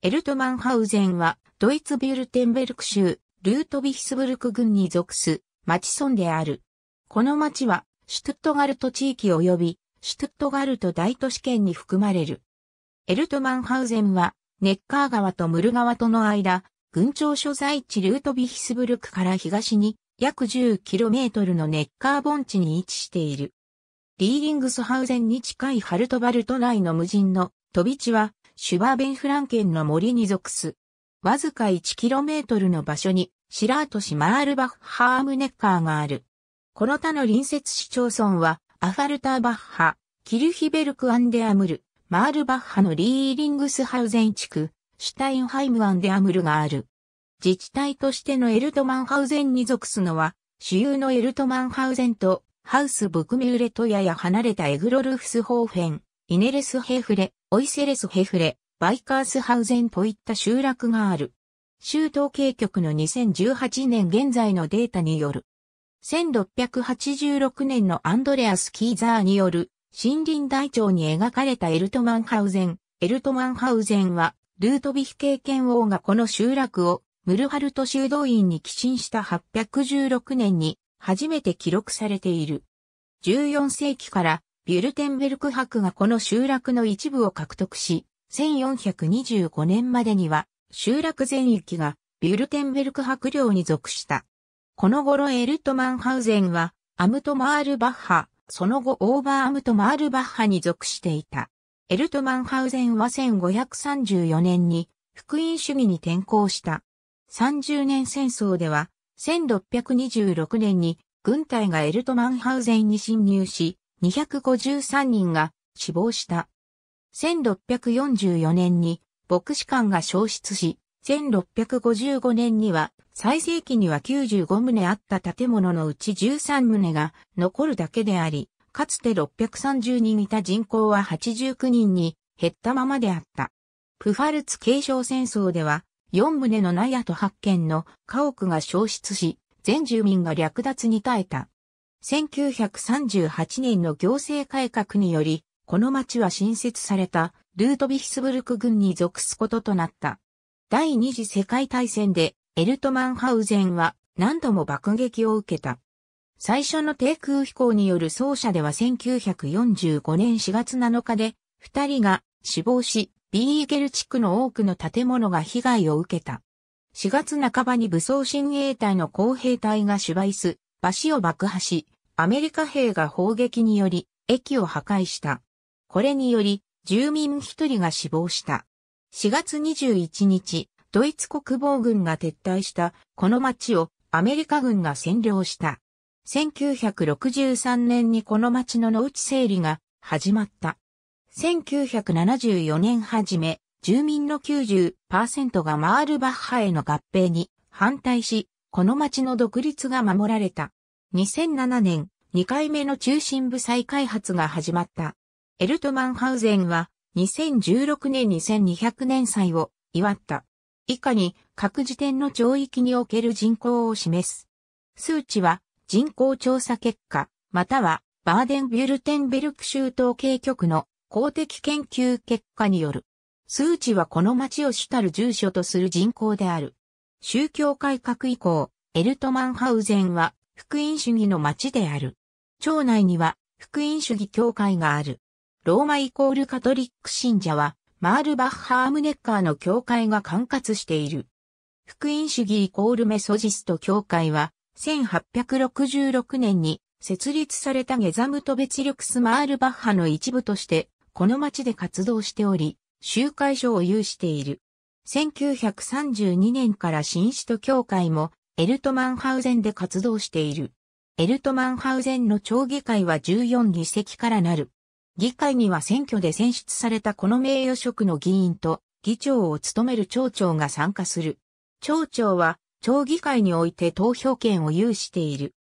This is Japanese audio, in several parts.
エルトマンハウゼンは、ドイツビュルテンベルク州、ルートビヒスブルク郡に属す、町村である。この町は、シュトゥットガルト地域及び、シュトゥットガルト大都市圏に含まれる。エルトマンハウゼンは、ネッカー川とムル川との間、郡庁所在地ルートビヒスブルクから東に、約 10km のネッカー盆地に位置している。リーリングスハウゼンに近いハルトバルト内の無人の飛び地は、シュバーベンフランケンの森に属す。わずか 1km の場所にシラート市マールバッハームネッカーがある。この他の隣接市町村はアファルターバッハ、キルヒベルクアンデアムル、マールバッハのリーリングスハウゼン地区、シュタインハイムアンデアムルがある。自治体としてのエルトマンハウゼンに属すのは、主有のエルトマンハウゼンと、ハウス・ブクミューレトヤや離れたエグロルフスホーフェン、イネレスヘフレ、オイセレスヘフレ、バイカースハウゼンといった集落がある。州統計局の2018年現在のデータによる。1686年のアンドレアス・キーザーによる森林台帳に描かれたエルトマンハウゼン。エルトマンハウゼンは、ルートビヒ経験王がこの集落をムルハルト修道院に寄進した816年に初めて記録されている。14世紀からビュルテンベルク博がこの集落の一部を獲得し、1425年までには集落全域がビュルテンベルク博領に属した。この頃エルトマンハウゼンはアムトマールバッハ、その後オーバーアムトマールバッハに属していた。エルトマンハウゼンは1534年に福音主義に転向した。30年戦争では1626年に軍隊がエルトマンハウゼンに侵入し、253人が死亡した。1644年に牧師館が消失し、1655年には最盛期には95棟あった建物のうち13棟が残るだけであり、かつて630人いた人口は89人に減ったままであった。プファルツ継承戦争では、4棟の納屋と8軒の家屋が消失し、全住民が略奪に耐えた。1938年の行政改革により、この町は新設されたルートビヒスブルク軍に属すこととなった。第二次世界大戦でエルトマンハウゼンは何度も爆撃を受けた。最初の低空飛行による奏者では1945年4月7日で二人が死亡し、ビーゲル地区の多くの建物が被害を受けた。4月半ばに武装親衛隊の工兵隊が芝居す。橋を爆破し、アメリカ兵が砲撃により、駅を破壊した。これにより、住民一人が死亡した。4月21日、ドイツ国防軍が撤退したこの町をアメリカ軍が占領した。1963年にこの町の農地整理が始まった。1974年初め、住民の90%がマールバッハへの合併に反対し、この町の独立が守られた。2007年、2回目の中心部再開発が始まった。エルトマンハウゼンは、2016年2200年祭を祝った。以下に各時点の町域における人口を示す。数値は人口調査結果、またはバーデンビュルテンベルク州統計局の公的研究結果による。数値はこの町を主たる住所とする人口である。宗教改革以降、エルトマンハウゼンは福音主義の町である。町内には福音主義教会がある。ローマイコールカトリック信者は、マールバッハームネッカーの教会が管轄している。福音主義イコールメソジスト教会は、1866年に設立されたゲザムトベチクス・マールバッハの一部として、この町で活動しており、集会所を有している。1932年から新首都協会もエルトマンハウゼンで活動している。エルトマンハウゼンの町議会は14議席からなる。議会には選挙で選出されたこの名誉職の議員と議長を務める町長が参加する。町長は町議会において投票権を有している。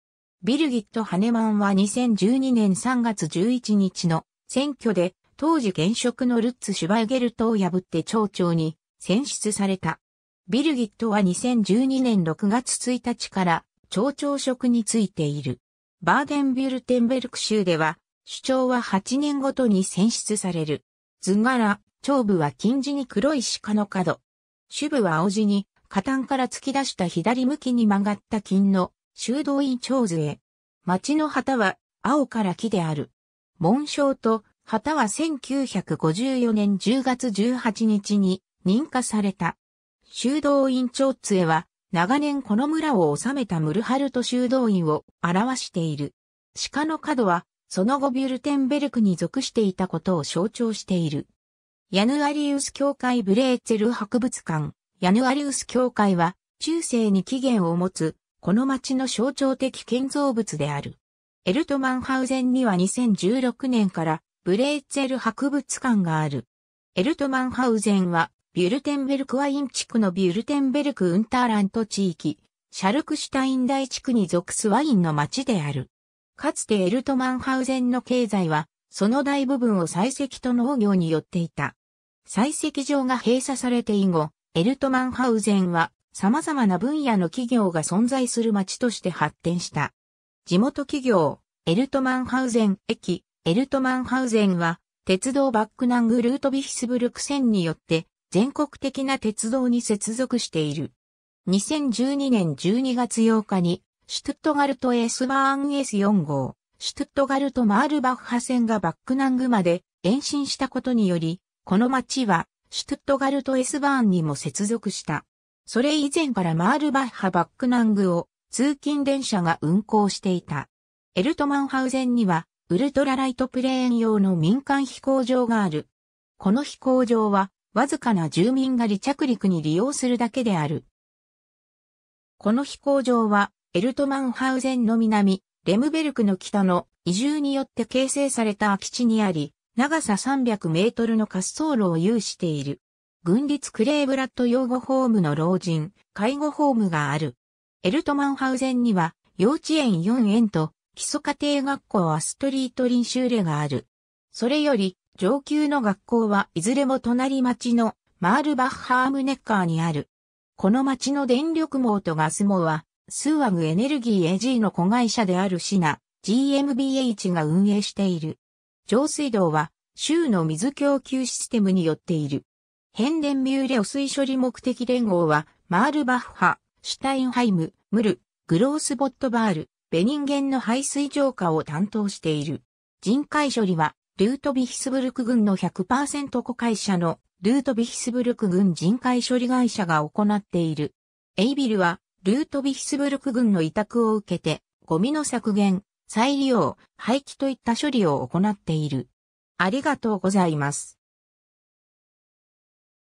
ビルギット・ハネマンは2012年3月11日の選挙で当時現職のルッツ・シュバイゲルトを破って町長に選出された。ビルギットは2012年6月1日から町長職についている。バーデンビュルテンベルク州では、首長は8年ごとに選出される。図柄、長部は金地に黒い鹿の角。主部は青地に、下端から突き出した左向きに曲がった金の修道院長図へ。町の旗は青から木である。紋章と旗は1954年10月18日に認可された。修道院長杖は、長年この村を治めたムルハルト修道院を表している。鹿の角は、その後ビュルテンベルクに属していたことを象徴している。ヤヌアリウス教会ブレーツェル博物館。ヤヌアリウス教会は、中世に起源を持つ、この町の象徴的建造物である。エルトマンハウゼンには2016年から、ブレーツェル博物館がある。エルトマンハウゼンは、ビュルテンベルクワイン地区のビュルテンベルクウンターラント地域、シャルクシュタイン大地区に属すワインの町である。かつてエルトマンハウゼンの経済は、その大部分を採石と農業によっていた。採石場が閉鎖されて以後、エルトマンハウゼンは様々な分野の企業が存在する町として発展した。地元企業、エルトマンハウゼン駅、エルトマンハウゼンは、鉄道バックナングルートビヒスブルク線によって全国的な鉄道に接続している。2012年12月8日に、シュトゥットガルト s ン s 4号、シュトゥットガルトマールバッハ線がバックナングまで延伸したことにより、この町は、シュトゥットガルト S バーンにも接続した。それ以前からマールバッハバックナングを通勤電車が運行していた。エルトマンハウゼンには、ウルトラライトプレーン用の民間飛行場がある。この飛行場は、わずかな住民が離着陸に利用するだけである。この飛行場は、エルトマンハウゼンの南、レムベルクの北の移住によって形成された空き地にあり、長さ300メートルの滑走路を有している。軍立クレーブラッド養護ホームの老人、介護ホームがある。エルトマンハウゼンには、幼稚園4園と、基礎家庭学校アストリートリンシューレがある。それより、上級の学校はいずれも隣町のマールバッハームネッカーにある。この町の電力網とガス網は、スーアグエネルギー AG の子会社であるシナ、GMBH が運営している。上水道は、州の水供給システムによっている。変電ミューレ汚水処理目的連合は、マールバッハ、シュタインハイム、ムル、グロースボットバール、ベニンゲンの排水浄化を担当している。人海処理は、ルートビヒスブルク軍の100%子会社のルートビヒスブルク軍人海処理会社が行っている。エイビルはルートビヒスブルク軍の委託を受けてゴミの削減、再利用、廃棄といった処理を行っている。ありがとうございます。